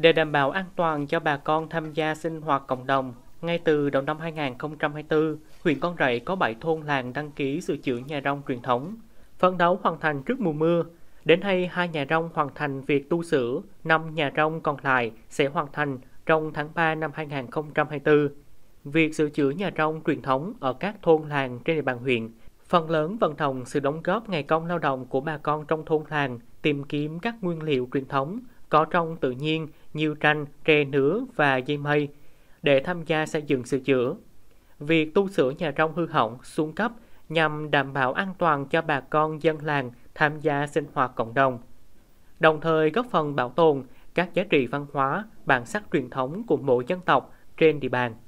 Để đảm bảo an toàn cho bà con tham gia sinh hoạt cộng đồng, ngay từ đầu năm 2024, huyện Con Rẫy có 7 thôn làng đăng ký sửa chữa nhà rong truyền thống, phấn đấu hoàn thành trước mùa mưa. Đến nay, hai nhà rong hoàn thành việc tu sửa, 5 nhà rong còn lại sẽ hoàn thành trong tháng 3 năm 2024. Việc sửa chữa nhà rong truyền thống ở các thôn làng trên địa bàn huyện, phần lớn vận động sự đóng góp ngày công lao động của bà con trong thôn làng tìm kiếm các nguyên liệu truyền thống có trong tự nhiên nhiêu tranh, tre nứa và dây mây để tham gia xây dựng sửa chữa. Việc tu sửa nhà trong hư hỏng, xuống cấp nhằm đảm bảo an toàn cho bà con dân làng tham gia sinh hoạt cộng đồng. Đồng thời góp phần bảo tồn các giá trị văn hóa, bản sắc truyền thống của mỗi dân tộc trên địa bàn.